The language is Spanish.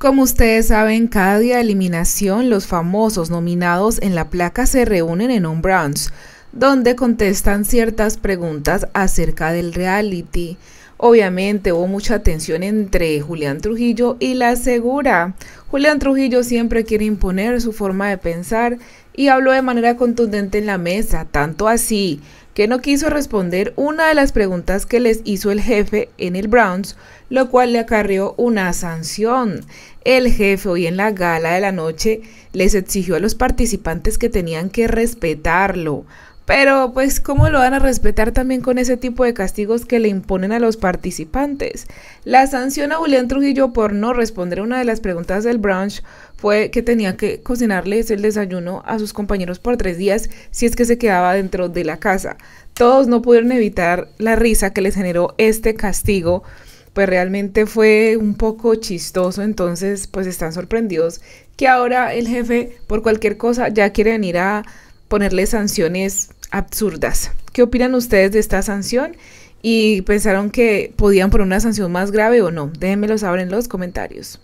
Como ustedes saben, cada día de eliminación los famosos nominados en la placa se reúnen en un brunch, donde contestan ciertas preguntas acerca del reality. Obviamente hubo mucha tensión entre Julián Trujillo y la Segura. Julián Trujillo siempre quiere imponer su forma de pensar y habló de manera contundente en la mesa, tanto así que no quiso responder una de las preguntas que les hizo el jefe en el Browns, lo cual le acarrió una sanción. El jefe hoy en la gala de la noche les exigió a los participantes que tenían que respetarlo. Pero pues ¿cómo lo van a respetar también con ese tipo de castigos que le imponen a los participantes? La sanción a Julián Trujillo por no responder a una de las preguntas del brunch fue que tenía que cocinarles el desayuno a sus compañeros por tres días si es que se quedaba dentro de la casa. Todos no pudieron evitar la risa que les generó este castigo pues realmente fue un poco chistoso, entonces pues están sorprendidos que ahora el jefe por cualquier cosa ya quiere venir a ponerle sanciones absurdas. ¿Qué opinan ustedes de esta sanción? ¿Y pensaron que podían poner una sanción más grave o no? Déjenmelo saber en los comentarios.